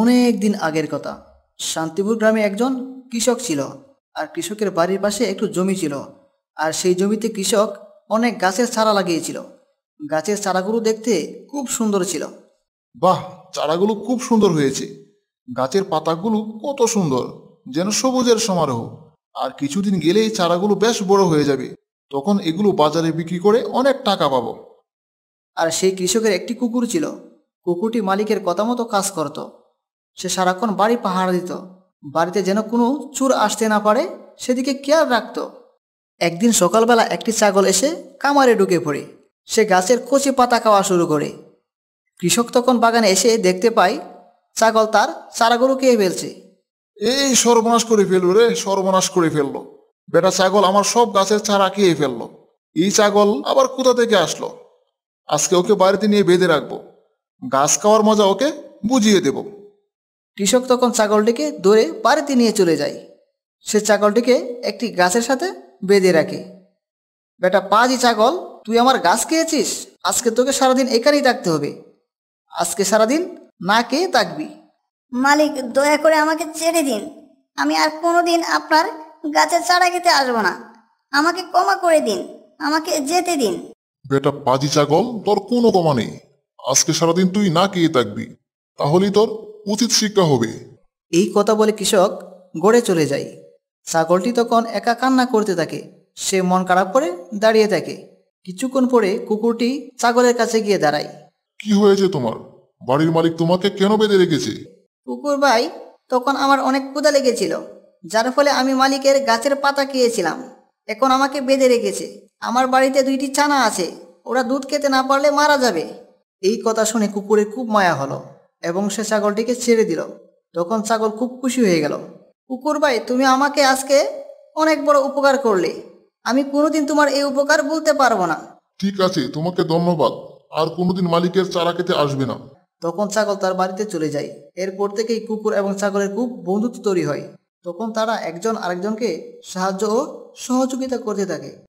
অনেক দিন আগের কথা শান্তিপুর গ্রামে একজন কৃষক ছিল আর কৃষকের বাড়ির পাশে একটু জমি ছিল আর সেই জমিতে কৃষক অনেক গাছের চারা লাগিয়েছিল গাছের চারাগুলো দেখতে খুব সুন্দর ছিল বাহ চারাগুলো খুব সুন্দর হয়েছে গাছের পাতাগুলো কত সুন্দর যেন সবুজের সমারোহ আর কিছুদিন গেলেই চারাগুলো বেশ বড় হয়ে যাবে তখন এগুলো বাজারে বিক্রি করে অনেক টাকা পাবো আর সেই কৃষকের একটি কুকুর ছিল কুকুরটি মালিকের কথা মতো কাজ করতো সে সারাক্ষণ বাড়ি পাহারা দিত বাড়িতে যেন কোনো চুর আসতে না পারে সেদিকে কেয়ার রাখত একদিন সকালবেলা একটি ছাগল এসে কামারে ঢুকে পড়ে সে গাছের কচি পাতা খাওয়া শুরু করে কৃষক তখন বাগানে এসে দেখতে পায় ছাগল তার চারাগুলো খেয়ে ফেলছে এই সর্বনাশ করে ফেললো রে সর্বনাশ করে ফেললো বেটা ছাগল আমার সব গাছের চারা খেয়ে ফেললো এই ছাগল আবার কোথা থেকে আসলো আজকে ওকে বাড়িতে নিয়ে বেঁধে রাখবো গাছ খাওয়ার মজা ওকে বুঝিয়ে দেবো কৃষক তখন ছাগলটিকে দৌড়ে বাড়িতে নিয়ে চলে যায় সে ছাগলটিকে একটি গাছের সাথে বেঁধে রাখে বেটা পাজি ছাগল তুই আমার গাছ খেয়েছিস আজকে তোকে সারাদিন এখানেই থাকতে হবে আজকে সারাদিন না কে থাকবি মালিক দয়া করে আমাকে ছেড়ে দিন আমি আর কোনোদিন আপনার গাছে চারা খেতে আসবো না আমাকে কমা করে দিন আমাকে যেতে দিন বেটা পাজি ছাগল তোর কোনো কমা নেই আজকে সারাদিন তুই না কে থাকবি তাহলেই তোর উচিত শিক্ষা হবে এই কথা বলে কৃষক গড়ে চলে যায় ছাগলটি তখন একা কান্না করতে থাকে সে মন খারাপ করে দাঁড়িয়ে থাকে কিছুক্ষণ পরে কুকুরটি ছাগলের কাছে গিয়ে দাঁড়ায় কি হয়েছে তোমার বাড়ির মালিক তোমাকে কেন বেঁধে রেখেছে কুকুর ভাই তখন আমার অনেক ক্ষুদা লেগেছিল যার ফলে আমি মালিকের গাছের পাতা খেয়েছিলাম এখন আমাকে বেঁধে রেখেছে আমার বাড়িতে দুইটি ছানা আছে ওরা দুধ খেতে না পারলে মারা যাবে এই কথা শুনে কুকুরের খুব মায়া হলো এবং সে ছাগলটিকে ছেড়ে দিল তখন ছাগল খুব খুশি হয়ে গেল কুকুর ভাই তুমি আমাকে আজকে অনেক বড় উপকার করলে আমি কোনোদিন তোমার এই উপকার বলতে পারবো না ঠিক আছে তোমাকে ধন্যবাদ আর কোনোদিন মালিকের চারা খেতে আসবে না তখন ছাগল তার বাড়িতে চলে যায় এরপর থেকেই কুকুর এবং ছাগলের খুব বন্ধুত্ব তৈরি হয় তখন তারা একজন আরেকজনকে সাহায্য ও সহযোগিতা করতে থাকে